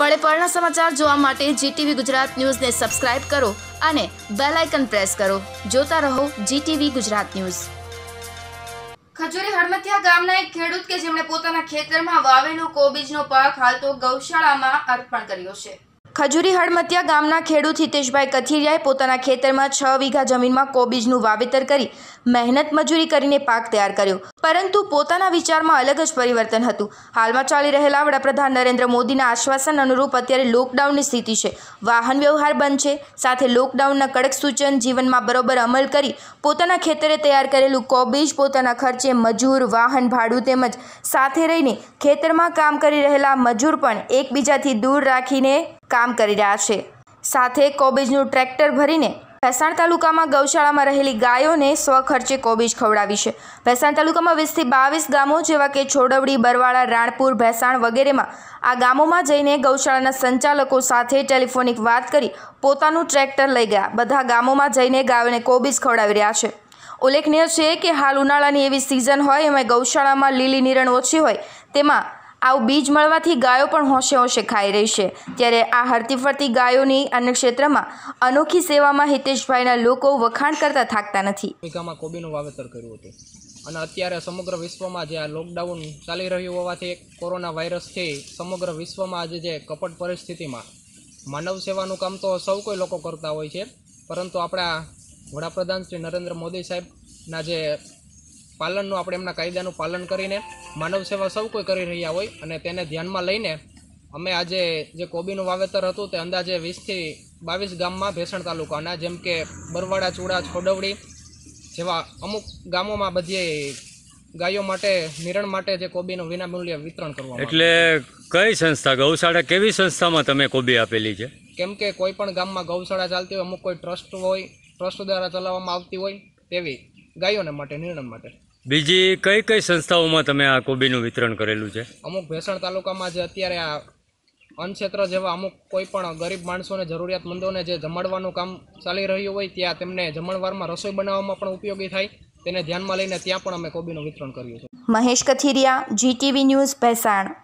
પળે પળના સમાચાર જોવા માટે જીટીવી ગુજરાત ન્યૂઝને સબસ્ક્રાઇબ કરો અને બેલ આઇકન પ્રેસ કરો જોતા રહો જીટીવી ગુજરાત ન્યૂઝ ખજુરી હળમતિયા ગામના એક ખેડૂત કે જેમણે પોતાના ખેતરમાં વાવેલો કોબીજનો પાક હાલ તો ગૌશાળામાં અર્પણ કર્યો છે ખજુરી હળમતિયા ગામના ખેડૂત હિતેશભાઈ કથિરિયાએ પોતાના ખેતરમાં છ વીઘા જમીનમાં કોબીજનું વાવેતર કરી મહેનત મજૂરી કરીને પાક તૈયાર કર્યો પરંતુ પોતાના વિચારમાં અલગ જ પરિવર્તન હતું હાલમાં ચાલી રહેલા વડાપ્રધાન નરેન્દ્ર મોદીના આશ્વાસન અનુરૂપ અત્યારે લોકડાઉનની સ્થિતિ છે વાહન વ્યવહાર બંધ છે સાથે લોકડાઉનના કડક સૂચન જીવનમાં બરોબર અમલ કરી પોતાના ખેતરે તૈયાર કરેલું કોબીજ પોતાના ખર્ચે મજૂર વાહન ભાડું તેમજ સાથે રહીને ખેતરમાં કામ કરી રહેલા મજૂર પણ એકબીજાથી દૂર રાખીને કામ કરી રહ્યા છે સાથે કોબીજનું ટ્રેક્ટર ભરીને ભેસાણ તાલુકામાં ગૌશાળામાં રહેલી ગાયોને સ્વખર્ચે કોબીજ ખવડાવી છે ભેસાણ તાલુકામાં વીસથી બાવીસ ગામો જેવા કે છોડવડી બરવાળા રાણપુર ભેસાણ વગેરેમાં આ ગામોમાં જઈને ગૌશાળાના સંચાલકો સાથે ટેલિફોનિક વાત કરી પોતાનું ટ્રેક્ટર લઈ ગયા બધા ગામોમાં જઈને ગાયોને કોબીજ ખવડાવી રહ્યા છે ઉલ્લેખનીય છે કે હાલ ઉનાળાની એવી સિઝન હોય એમાં ગૌશાળામાં લીલી નિરણ ઓછી હોય તેમાં આવું બીજ મળવાથી ગાયો પણ હોંશે હોંશે ખાઈ રહી છે ત્યારે આ હરતી ફરતી ગાયોની અન્ય ક્ષેત્રમાં અનોખી સેવામાં હિતેશભાઈના લોકો વખાણ કરતા થાકતા નથી અમેરિકામાં કોબીનું વાવેતર કર્યું હતું અને અત્યારે સમગ્ર વિશ્વમાં જે આ લોકડાઉન ચાલી રહ્યું હોવાથી એક કોરોના વાયરસથી સમગ્ર વિશ્વમાં આજે જે કપટ પરિસ્થિતિમાં માનવ સેવાનું કામ તો સૌ કોઈ લોકો કરતા હોય છે પરંતુ આપણા વડાપ્રધાન શ્રી નરેન્દ્ર મોદી સાહેબના જે પાલનનું આપણે એમના કાયદાનું પાલન કરીને માનવ સેવા સૌ કોઈ કરી રહ્યા હોય અને તેને ધ્યાનમાં લઈને અમે આજે જે કોબીનું વાવેતર હતું તે અંદાજે વીસથી બાવીસ ગામમાં ભેસણ તાલુકાના જેમ કે બરવાડા ચૂડા છોડવડી જેવા અમુક ગામોમાં બધી ગાયો માટે નિરણ માટે જે કોબીનું વિનામૂલ્ય વિતરણ કરવું એટલે કઈ સંસ્થા ગૌશાળા કેવી સંસ્થામાં તમે કોબી આપેલી છે કેમ કે કોઈ પણ ગામમાં ગૌશાળા ચાલતી હોય અમુક કોઈ ટ્રસ્ટ હોય ટ્રસ્ટ દ્વારા ચલાવવામાં આવતી હોય તેવી ગાયોને માટે નિર્ણય માટે બીજી કઈ કઈ સંસ્થાઓમાં તમે આ કોબીનું વિતરણ કરેલું છે અમુક ભેસણ તાલુકામાં જે અત્યારે આ અન્નક્ષેત્ર જેવા અમુક કોઈ પણ ગરીબ માણસોને જરૂરિયાતમંદોને જે જમાડવાનું કામ ચાલી રહ્યું હોય ત્યાં તેમને જમણવારમાં રસોઈ બનાવવામાં પણ ઉપયોગી થાય તેને ધ્યાનમાં લઈને ત્યાં પણ અમે કોબીનું વિતરણ કર્યું છે મહેશ કથિરિયા જીટીવી ન્યૂઝ ભેસાણ